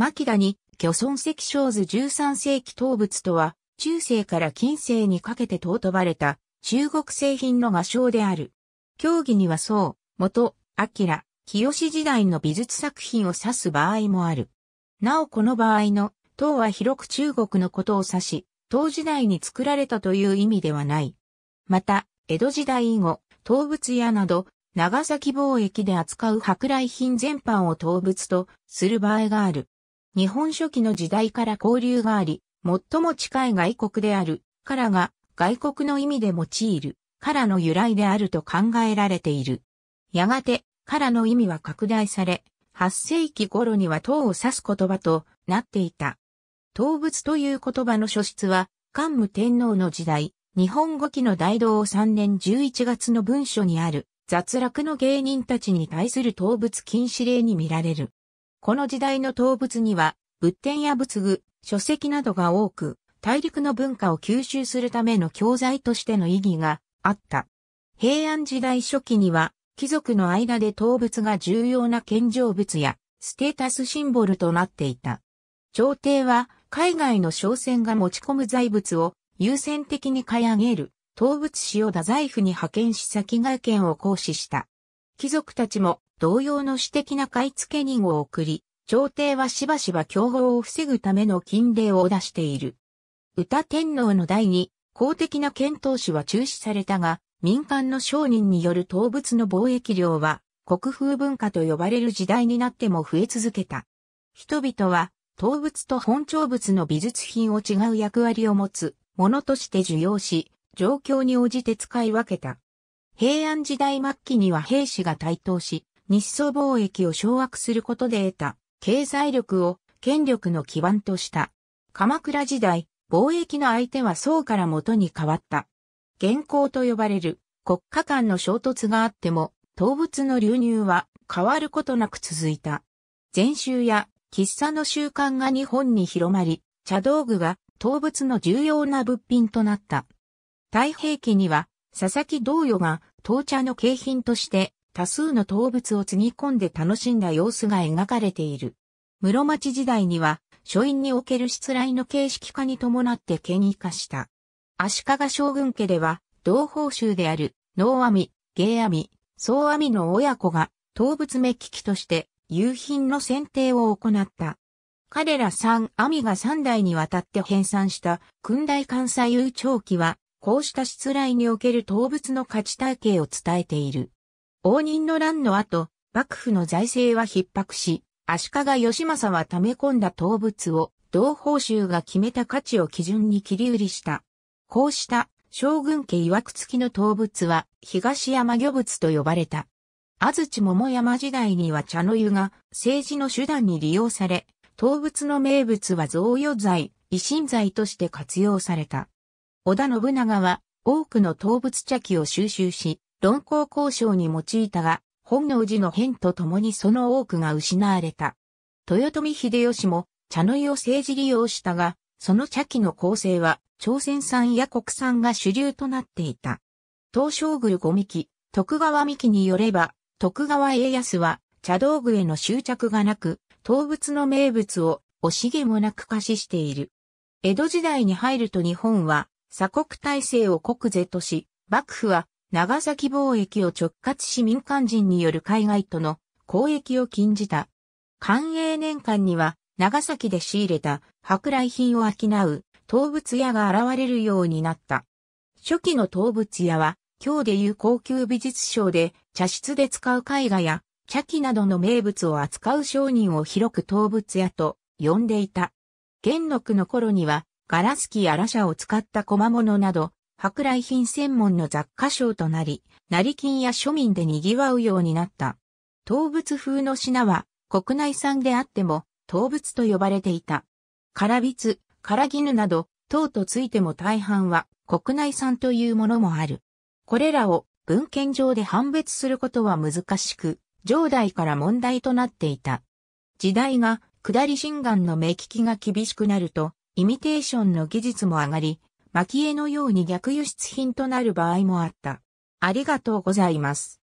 牧田に、巨尊石小図13世紀陶物とは、中世から近世にかけて尊ばれた、中国製品の画商である。競技にはそう、元、明、清時代の美術作品を指す場合もある。なおこの場合の、唐は広く中国のことを指し、唐時代に作られたという意味ではない。また、江戸時代以後、唐物屋など、長崎貿易で扱う舶来品全般を唐物とする場合がある。日本初期の時代から交流があり、最も近い外国である、からが外国の意味で用いる、からの由来であると考えられている。やがて、からの意味は拡大され、8世紀頃には唐を指す言葉となっていた。動物という言葉の初出は、漢武天皇の時代、日本語記の大道3年11月の文書にある、雑落の芸人たちに対する動物禁止令に見られる。この時代の動物には、仏典や仏具、書籍などが多く、大陸の文化を吸収するための教材としての意義があった。平安時代初期には、貴族の間で動物が重要な献上物やステータスシンボルとなっていた。朝廷は海外の商船が持ち込む財物を優先的に買い上げる動物史を太宰府に派遣し先外権を行使した。貴族たちも同様の私的な買い付け人を送り、朝廷はしばしば競合を防ぐための禁令を出している。歌天皇の代に、公的な検討士は中止されたが、民間の商人による動物の貿易量は、国風文化と呼ばれる時代になっても増え続けた。人々は、動物と本調物の美術品を違う役割を持つ、ものとして受容し、状況に応じて使い分けた。平安時代末期には兵士が台頭し、日ソ貿易を掌握することで得た経済力を権力の基盤とした。鎌倉時代、貿易の相手は宋から元に変わった。現行と呼ばれる国家間の衝突があっても、動物の流入は変わることなく続いた。禅宗や喫茶の習慣が日本に広まり、茶道具が動物の重要な物品となった。太平記には、佐々木道与が当茶の景品として多数の動物をつぎ込んで楽しんだ様子が描かれている。室町時代には、書院における失来の形式化に伴って権威化した。足利将軍家では、同胞衆である、能阿弥、芸阿弥、網阿弥の親子が、動物目利きとして、夕品の選定を行った。彼ら三阿弥が三代にわたって編纂した、訓大関西遊長記は、こうした失来における動物の価値体系を伝えている。応仁の乱の後、幕府の財政は逼迫し、足利義政は溜め込んだ動物を、同報酬が決めた価値を基準に切り売りした。こうした将軍家曰く付きの動物は東山魚物と呼ばれた。安土桃山時代には茶の湯が政治の手段に利用され、動物の名物は贈与罪、維新罪として活用された。織田信長は多くの動物茶器を収集し、論考交渉に用いたが、本能寺の変とともにその多くが失われた。豊臣秀吉も茶の湯を政治利用したが、その茶器の構成は朝鮮産や国産が主流となっていた。東照宮五木、徳川三木によれば、徳川家康は茶道具への執着がなく、動物の名物を惜しげもなく貸ししている。江戸時代に入ると日本は鎖国体制を国是とし、幕府は長崎貿易を直轄し民間人による海外との交易を禁じた。官営年間には長崎で仕入れた舶来品を商う動物屋が現れるようになった。初期の動物屋は今日でいう高級美術商で茶室で使う絵画や茶器などの名物を扱う商人を広く動物屋と呼んでいた。元禄の頃にはガラス機やラシャを使った小間物など舶来品専門の雑貨商となり、成金や庶民で賑わうようになった。動物風の品は国内産であっても動物と呼ばれていた。カラビツ、カラギヌなど、唐とついても大半は国内産というものもある。これらを文献上で判別することは難しく、上代から問題となっていた。時代が下り心眼の目利きが厳しくなると、イミテーションの技術も上がり、蒔絵のように逆輸出品となる場合もあった。ありがとうございます。